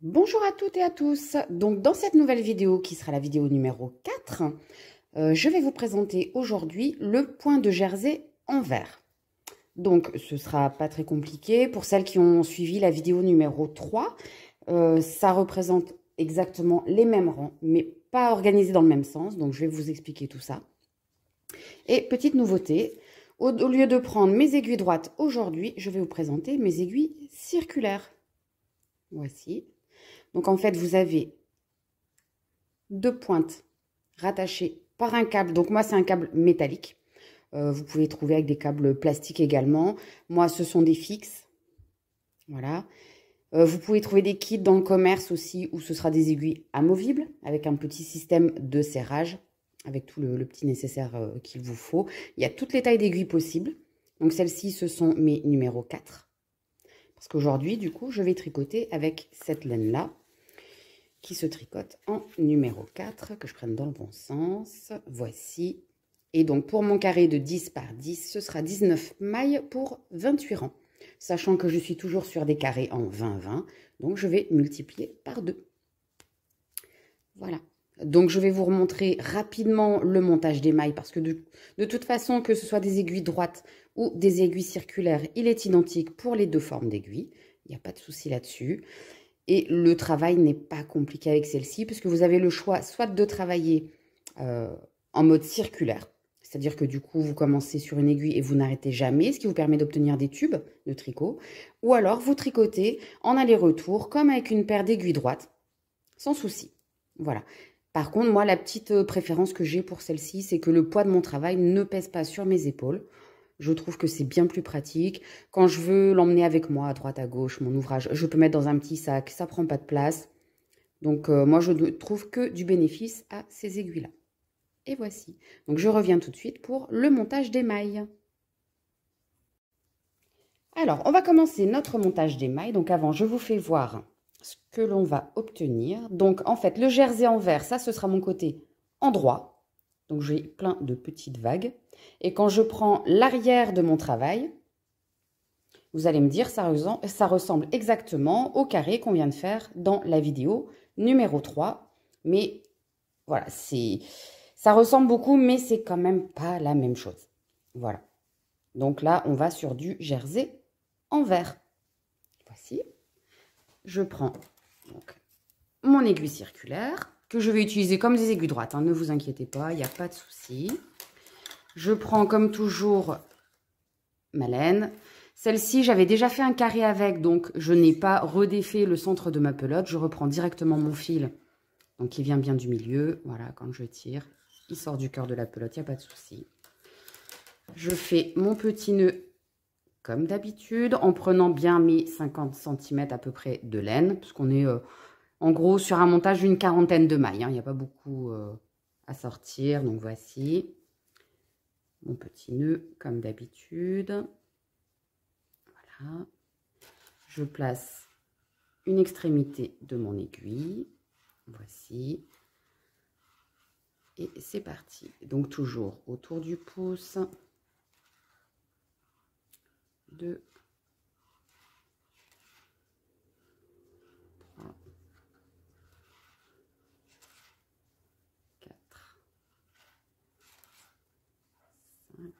Bonjour à toutes et à tous. Donc dans cette nouvelle vidéo qui sera la vidéo numéro 4, euh, je vais vous présenter aujourd'hui le point de jersey en vert. Donc ce sera pas très compliqué. Pour celles qui ont suivi la vidéo numéro 3, euh, ça représente exactement les mêmes rangs, mais pas organisés dans le même sens. Donc, je vais vous expliquer tout ça. Et petite nouveauté, au, lieu de prendre mes aiguilles droites aujourd'hui, je vais vous présenter mes aiguilles circulaires. Voici. Donc, en fait, vous avez deux pointes rattachées par un câble. Donc, moi, c'est un câble métallique. Euh, vous pouvez trouver avec des câbles plastiques également. Moi, ce sont des fixes. Voilà. Euh, vous pouvez trouver des kits dans le commerce aussi où ce sera des aiguilles amovibles avec un petit système de serrage avec tout le, petit nécessaire euh, qu'il vous faut. Il y a toutes les tailles d'aiguilles possibles. Donc celles-ci, ce sont mes numéros 4. Parce qu'aujourd'hui, du coup, je vais tricoter avec cette laine-là qui se tricote en numéro 4, que je prenne dans le bon sens. Voici. Et donc pour mon carré de 10 par 10, ce sera 19 mailles pour 28 rangs sachant que je suis toujours sur des carrés en 20-20, donc je vais multiplier par 2. Voilà. Donc je vais vous remontrer rapidement le montage des mailles parce que de, toute façon, que ce soit des aiguilles droites ou des aiguilles circulaires, il est identique pour les deux formes d'aiguilles. Il n'y a pas de souci là-dessus. Et le travail n'est pas compliqué avec celle-ci puisque vous avez le choix soit de travailler euh, en mode circulaire c'est-à-dire que du coup, vous commencez sur une aiguille et vous n'arrêtez jamais, ce qui vous permet d'obtenir des tubes de tricot. Ou alors, vous tricotez en aller-retour, comme avec une paire d'aiguilles droites, sans souci. Voilà. Par contre, moi, la petite euh, préférence que j'ai pour celle-ci, c'est que le poids de mon travail ne pèse pas sur mes épaules. Je trouve que c'est bien plus pratique. Quand je veux l'emmener avec moi à droite, à gauche, mon ouvrage, je peux mettre dans un petit sac, ça prend pas de place. Donc euh, moi, je ne trouve que du bénéfice à ces aiguilles-là et voici. Donc je reviens tout de suite pour le montage des mailles. Alors, on va commencer notre montage des mailles. Donc avant, je vous fais voir ce que l'on va obtenir. Donc en fait, le jersey envers ça ce sera mon côté endroit. Donc j'ai plein de petites vagues. Et quand je prends l'arrière de mon travail, vous allez me dire, ça ça ressemble exactement au carré qu'on vient de faire dans la vidéo numéro 3. Mais voilà, c'est ça ressemble beaucoup, mais c'est quand même pas la même chose. Voilà. Donc là, on va sur du jersey en vert. Voici. Je prends mon aiguille circulaire, que je vais utiliser comme des aiguilles droites. Hein. ne vous inquiétez pas, il n'y a pas de souci. Je prends comme toujours ma laine. Celle-ci, j'avais déjà fait un carré avec, donc je n'ai pas redéfait le centre de ma pelote. Je reprends directement mon fil, donc qui vient bien du milieu. Voilà, quand je tire, il sort du cœur de la pelote, il n'y a pas de souci. Je fais mon petit nœud comme d'habitude, en prenant bien mes 50 cm à peu près de laine, puisqu'on est euh, en gros sur un montage d'une quarantaine de mailles, hein. il n'y a pas beaucoup euh, à sortir, donc voici mon petit nœud comme d'habitude. Voilà. Je place une extrémité de mon aiguille, voici, et c'est parti. Donc toujours autour du pouce. 2, 3, 4, 5, 6,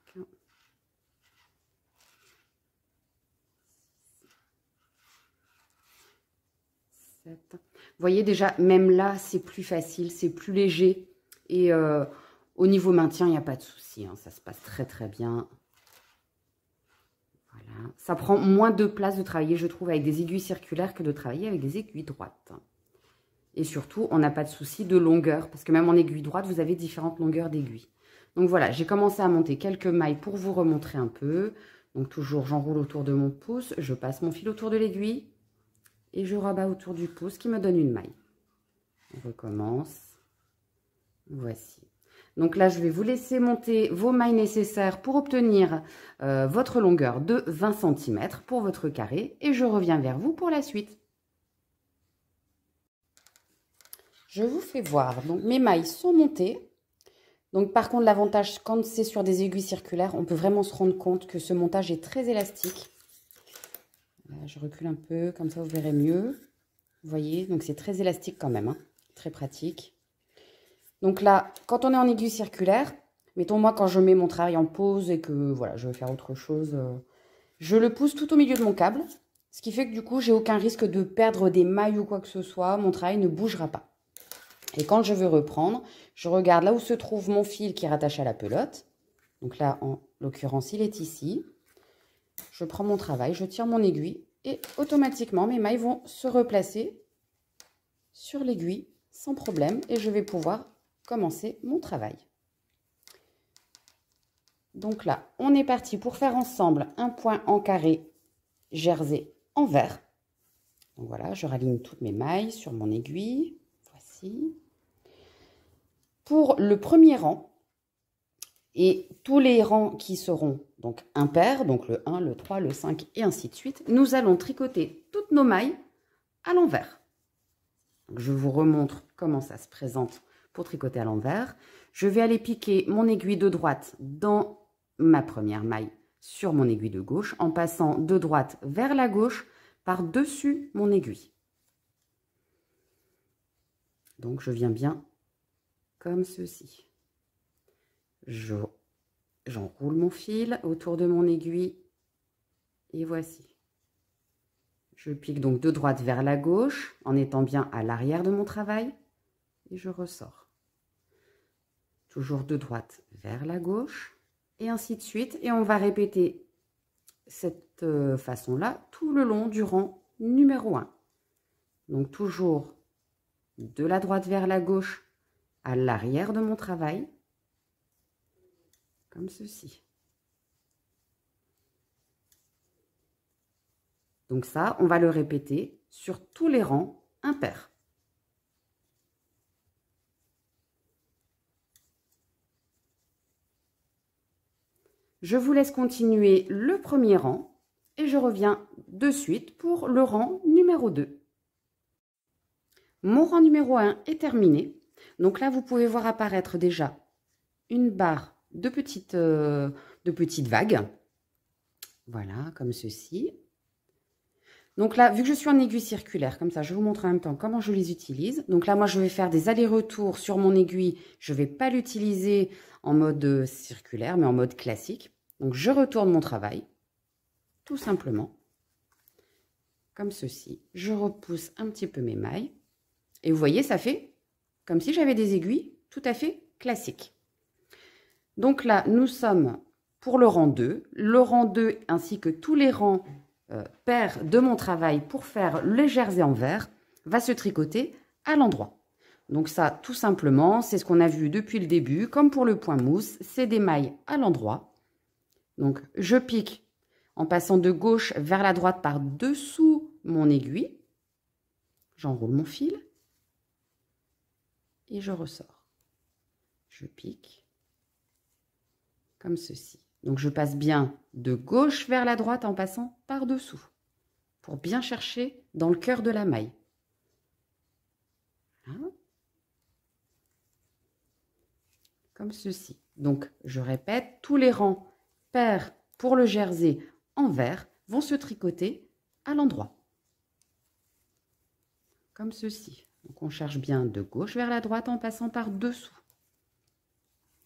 7. Vous voyez déjà, même là, c'est plus facile, c'est plus léger. Et euh, au niveau maintien, il n'y a pas de souci. Hein. ça se passe très très bien. Voilà. Ça prend moins de place de travailler, je trouve, avec des aiguilles circulaires que de travailler avec des aiguilles droites. Et surtout, on n'a pas de souci de longueur, parce que même en aiguille droite, vous avez différentes longueurs d'aiguilles. Donc voilà, j'ai commencé à monter quelques mailles pour vous remontrer un peu. Donc toujours, j'enroule autour de mon pouce, je passe mon fil autour de l'aiguille et je rabats autour du pouce qui me donne une maille. On recommence. Voici. Donc là, je vais vous laisser monter vos mailles nécessaires pour obtenir euh, votre longueur de 20 cm pour votre carré et je reviens vers vous pour la suite. Je vous fais voir. Donc mes mailles sont montées. Donc par contre, l'avantage quand c'est sur des aiguilles circulaires, on peut vraiment se rendre compte que ce montage est très élastique. je recule un peu, comme ça vous verrez mieux. Vous voyez, donc c'est très élastique quand même, hein. très pratique. Donc là, quand on est en aiguille circulaire, mettons moi quand je mets mon travail en pause et que voilà, je veux faire autre chose, euh, je le pousse tout au milieu de mon câble, ce qui fait que du coup, j'ai aucun risque de perdre des mailles ou quoi que ce soit, mon travail ne bougera pas. Et quand je veux reprendre, je regarde là où se trouve mon fil qui est rattaché à la pelote. Donc là, en l'occurrence, il est ici. Je prends mon travail, je tire mon aiguille et automatiquement, mes mailles vont se replacer sur l'aiguille sans problème et je vais pouvoir commencer mon travail. Donc là, on est parti pour faire ensemble un point en carré jersey en vert. voilà, je raligne toutes mes mailles sur mon aiguille. Voici. Pour le premier rang, et tous les rangs qui seront donc impairs, donc le 1, le 3, le 5 et ainsi de suite, nous allons tricoter toutes nos mailles à l'envers. Je vous remontre comment ça se présente tricoter à l'envers. Je vais aller piquer mon aiguille de droite dans ma première maille sur mon aiguille de gauche en passant de droite vers la gauche par-dessus mon aiguille. Donc je viens bien comme ceci. J'enroule mon fil autour de mon aiguille et voici. Je pique donc de droite vers la gauche en étant bien à l'arrière de mon travail et je ressors de droite vers la gauche, et ainsi de suite. Et on va répéter cette euh, façon-là tout le long du rang numéro 1. Donc toujours de la droite vers la gauche à l'arrière de mon travail, comme ceci. Donc ça, on va le répéter sur tous les rangs impairs. Je vous laisse continuer le premier rang et je reviens de suite pour le rang numéro 2. Mon rang numéro 1 est terminé. Donc là, vous pouvez voir apparaître déjà une barre de petites, euh, de petites vagues. Voilà, comme ceci. Donc là, vu que je suis en aiguille circulaire, comme ça, je vous montre en même temps comment je les utilise. Donc là, moi, je vais faire des allers-retours sur mon aiguille. Je ne vais pas l'utiliser en mode euh, circulaire, mais en mode classique. Donc, je retourne mon travail, tout simplement, comme ceci. Je repousse un petit peu mes mailles. Et vous voyez, ça fait comme si j'avais des aiguilles tout à fait classique Donc là, nous sommes pour le rang 2. Le rang 2 ainsi que tous les rangs euh, pairs de mon travail pour faire le jersey en va se tricoter à l'endroit. Donc ça, tout simplement, c'est ce qu'on a vu depuis le début. Comme pour le point mousse, c'est des mailles à l'endroit. Donc je pique en passant de gauche vers la droite par dessous mon aiguille. J'enroule mon fil et je ressors. Je pique comme ceci. Donc je passe bien de gauche vers la droite en passant par dessous pour bien chercher dans le cœur de la maille. Hein comme ceci. Donc, je répète, tous les rangs pairs pour le jersey en vert vont se tricoter à l'endroit. Comme ceci. Donc, on cherche bien de gauche vers la droite en passant par dessous.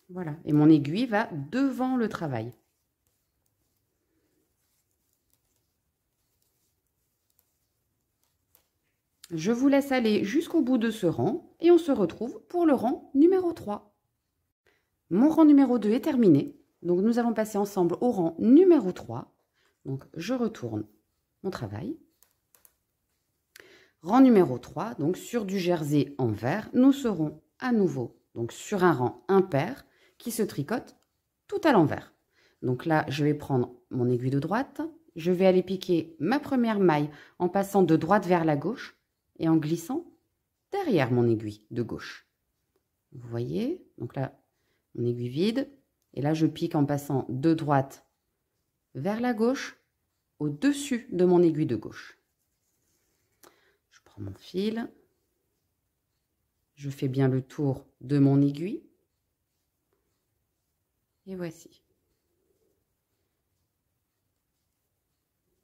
Voilà. Et mon aiguille va devant le travail. Je vous laisse aller jusqu'au bout de ce rang et on se retrouve pour le rang numéro 3. Mon rang numéro 2 est terminé. Donc nous allons passer ensemble au rang numéro 3. Donc je retourne mon travail. Rang numéro 3, donc sur du jersey envers nous serons à nouveau donc sur un rang impair qui se tricote tout à l'envers. Donc là, je vais prendre mon aiguille de droite, je vais aller piquer ma première maille en passant de droite vers la gauche et en glissant derrière mon aiguille de gauche. Vous voyez Donc là, mon aiguille vide. Et là, je pique en passant de droite vers la gauche, au-dessus de mon aiguille de gauche. Je prends mon fil. Je fais bien le tour de mon aiguille. Et voici.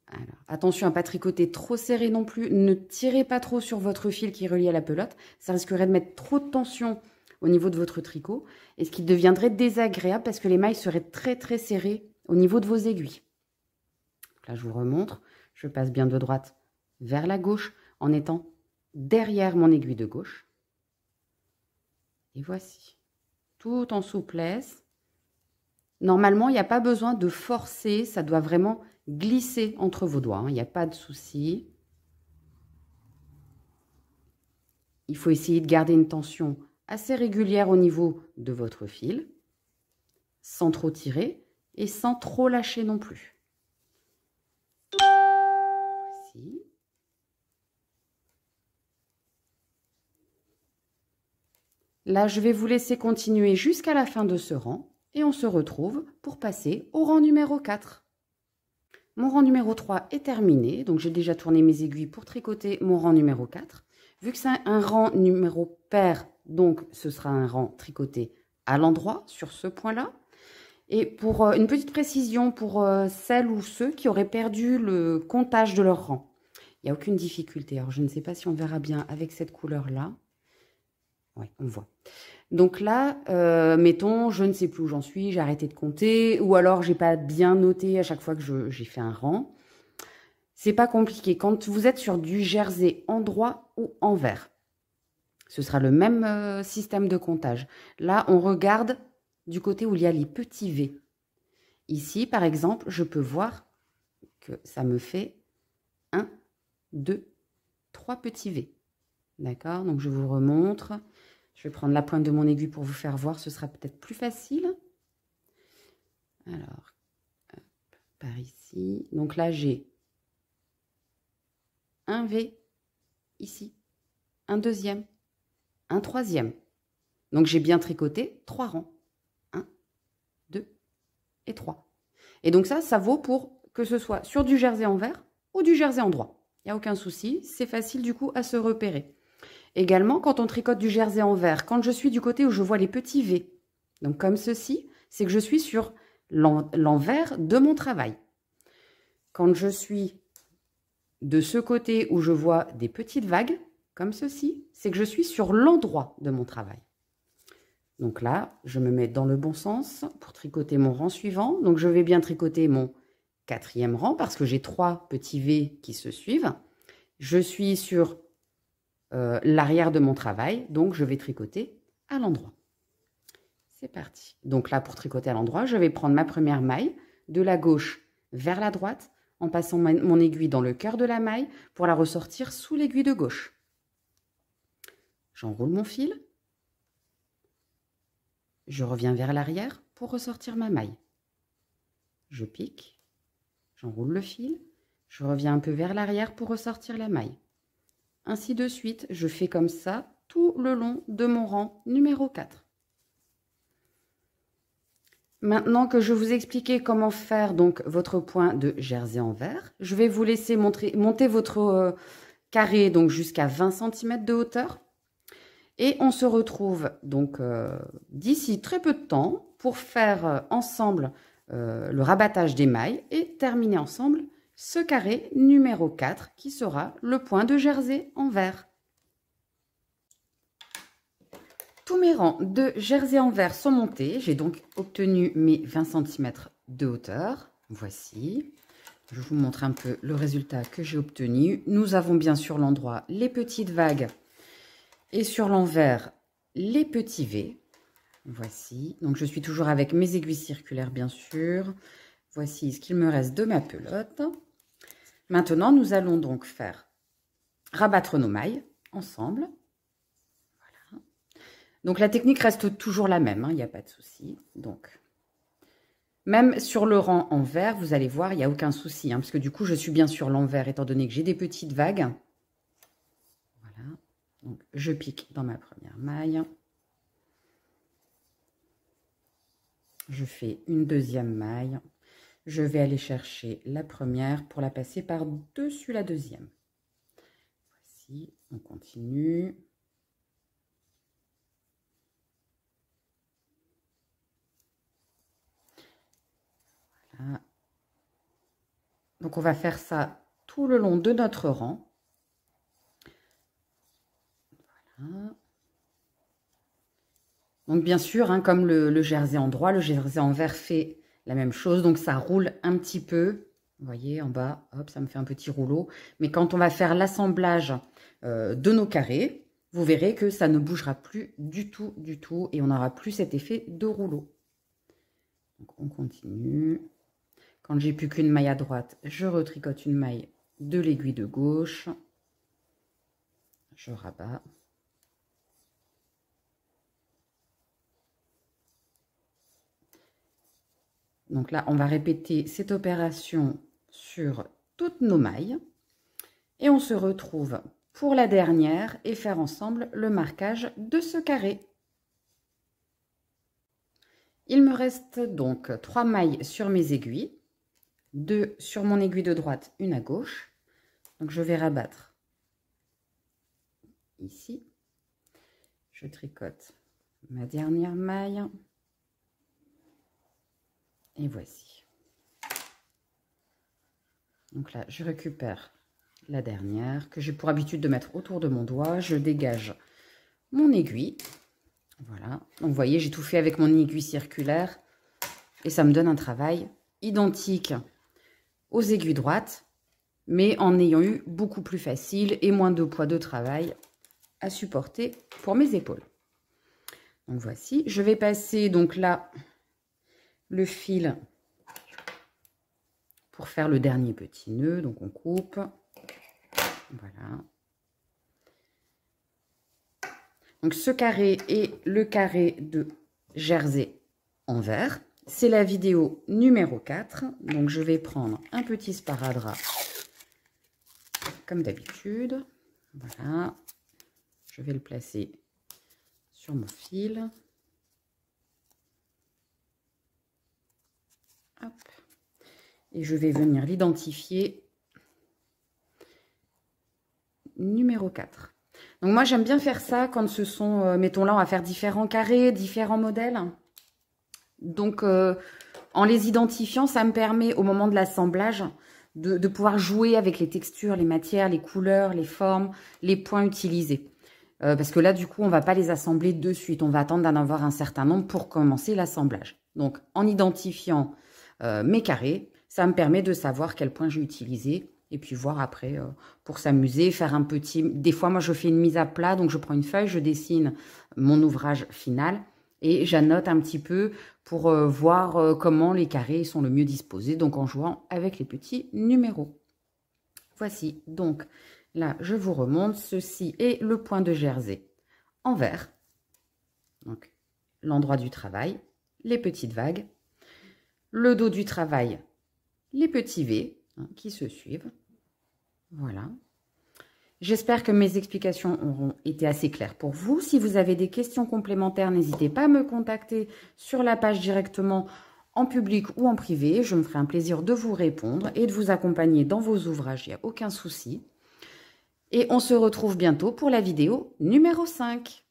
Alors, attention à ne pas tricoter trop serré non plus. Ne tirez pas trop sur votre fil qui est à la pelote. Ça risquerait de mettre trop de tension au niveau de votre tricot et ce qui deviendrait désagréable parce que les mailles seraient très très serrées au niveau de vos aiguilles. là, je vous remontre. Je passe bien de droite vers la gauche en étant derrière mon aiguille de gauche. Et voici. Tout en souplesse. Normalement, il n'y a pas besoin de forcer. Ça doit vraiment glisser entre vos doigts. Hein. Il n'y a pas de souci. Il faut essayer de garder une tension assez régulière au niveau de votre fil, sans trop tirer et sans trop lâcher non plus. Là, je vais vous laisser continuer jusqu'à la fin de ce rang et on se retrouve pour passer au rang numéro 4. Mon rang numéro 3 est terminé, donc j'ai déjà tourné mes aiguilles pour tricoter mon rang numéro 4. Vu que c'est un rang numéro pair, donc ce sera un rang tricoté à l'endroit sur ce point-là. Et pour euh, une petite précision pour euh, celles ou ceux qui auraient perdu le comptage de leur rang, il n'y a aucune difficulté. Alors, je ne sais pas si on verra bien avec cette couleur-là. Oui, on voit. Donc là, euh, mettons, je ne sais plus où j'en suis, j'ai arrêté de compter, ou alors j'ai pas bien noté à chaque fois que j'ai fait un rang. C'est pas compliqué. Quand vous êtes sur du jersey en droit ou en vert, ce sera le même euh, système de comptage. Là, on regarde du côté où il y a les petits V. Ici, par exemple, je peux voir que ça me fait 1, 2, 3 petits V. D'accord Donc, je vous remontre. Je vais prendre la pointe de mon aiguille pour vous faire voir. Ce sera peut-être plus facile. Alors, par ici. Donc là, j'ai un V ici, un deuxième, un troisième. Donc j'ai bien tricoté trois rangs. Un, 2 et 3. Et donc ça, ça vaut pour que ce soit sur du jersey envers ou du jersey en droit. Il n'y a aucun souci, c'est facile du coup à se repérer. Également, quand on tricote du jersey envers quand je suis du côté où je vois les petits V, donc comme ceci, c'est que je suis sur l'envers de mon travail. Quand je suis de ce côté où je vois des petites vagues, comme ceci, c'est que je suis sur l'endroit de mon travail. Donc là, je me mets dans le bon sens pour tricoter mon rang suivant. Donc je vais bien tricoter mon quatrième rang parce que j'ai trois petits V qui se suivent. Je suis sur euh, l'arrière de mon travail, donc je vais tricoter à l'endroit. C'est parti. Donc là, pour tricoter à l'endroit, je vais prendre ma première maille de la gauche vers la droite en passant mon aiguille dans le cœur de la maille pour la ressortir sous l'aiguille de gauche. J'enroule mon fil. Je reviens vers l'arrière pour ressortir ma maille. Je pique. J'enroule le fil. Je reviens un peu vers l'arrière pour ressortir la maille. Ainsi de suite, je fais comme ça tout le long de mon rang numéro 4. Maintenant que je vous expliqué comment faire donc votre point de jersey en vert, je vais vous laisser monter votre euh, carré donc jusqu'à 20 cm de hauteur. Et on se retrouve donc euh, d'ici très peu de temps pour faire euh, ensemble le rabattage des mailles et terminer ensemble ce carré numéro 4 qui sera le point de jersey en verre. Tous mes rangs de jersey envers sont montés. J'ai donc obtenu mes 20 cm de hauteur. Voici. Je vous montre un peu le résultat que j'ai obtenu. Nous avons bien sur l'endroit les petites vagues et sur l'envers les petits V. Voici. Donc je suis toujours avec mes aiguilles circulaires bien sûr. Voici ce qu'il me reste de ma pelote. Maintenant, nous allons donc faire rabattre nos mailles ensemble. Donc la technique reste toujours la même, hein, il n'y a pas de souci. Donc, même sur le rang envers, vous allez voir, il n'y a aucun souci, puisque hein, parce que du coup, je suis bien sur l'envers, étant donné que j'ai des petites vagues. Voilà, donc je pique dans ma première maille. Je fais une deuxième maille. Je vais aller chercher la première pour la passer par-dessus la deuxième. Voici, on continue. Ah. Donc on va faire ça tout le long de notre rang. Donc bien sûr, hein, comme le, jersey en droit, le jersey en vert fait la même chose. Donc ça roule un petit peu. Vous voyez, en bas, hop, ça me fait un petit rouleau. Mais quand on va faire l'assemblage euh, de nos carrés, vous verrez que ça ne bougera plus du tout, du tout. Et on n'aura plus cet effet de rouleau. on continue. Quand j'ai plus qu'une maille à droite, je retricote une maille de l'aiguille de gauche. Je rabats. Donc là, on va répéter cette opération sur toutes nos mailles. Et on se retrouve pour la dernière et faire ensemble le marquage de ce carré. Il me reste donc trois mailles sur mes aiguilles deux sur mon aiguille de droite, une à gauche. Donc je vais rabattre ici. Je tricote ma dernière maille. Et voici. Donc là, je récupère la dernière que j'ai pour habitude de mettre autour de mon doigt. Je dégage mon aiguille. Voilà. Donc vous voyez, j'ai tout fait avec mon aiguille circulaire. Et ça me donne un travail identique aux aiguilles droites, mais en ayant eu beaucoup plus facile et moins de poids de travail à supporter pour mes épaules. Donc voici, je vais passer donc là le fil pour faire le dernier petit nœud, donc on coupe, voilà. Donc ce carré est le carré de jersey en vert. C'est la vidéo numéro 4. Donc, je vais prendre un petit sparadrap, comme d'habitude. Voilà. Je vais le placer sur mon fil. Et je vais venir l'identifier numéro 4. Donc moi, j'aime bien faire ça quand ce sont, euh, mettons là, on va faire différents carrés, différents modèles. Donc, euh, en les identifiant, ça me permet, au moment de l'assemblage, de, pouvoir jouer avec les textures, les matières, les couleurs, les formes, les points utilisés. Euh, parce que là, du coup, on ne va pas les assembler de suite. On va attendre d'en avoir un certain nombre pour commencer l'assemblage. Donc, en identifiant euh, mes carrés, ça me permet de savoir quel point j'ai utilisé et puis voir après pour s'amuser, faire un petit... Des fois, moi, je fais une mise à plat, donc je prends une feuille, je dessine mon ouvrage final et j'annote un petit peu pour euh, voir euh, comment les carrés sont le mieux disposés, donc en jouant avec les petits numéros. Voici, donc là je vous remonte, ceci est le point de Jersey en vert, donc l'endroit du travail, les petites vagues, le dos du travail, les petits V hein, qui se suivent, voilà, J'espère que mes explications auront été assez claires pour vous. Si vous avez des questions complémentaires, n'hésitez pas à me contacter sur la page directement en public ou en privé. Je me ferai un plaisir de vous répondre et de vous accompagner dans vos ouvrages, il n'y a aucun souci. Et on se retrouve bientôt pour la vidéo numéro 5.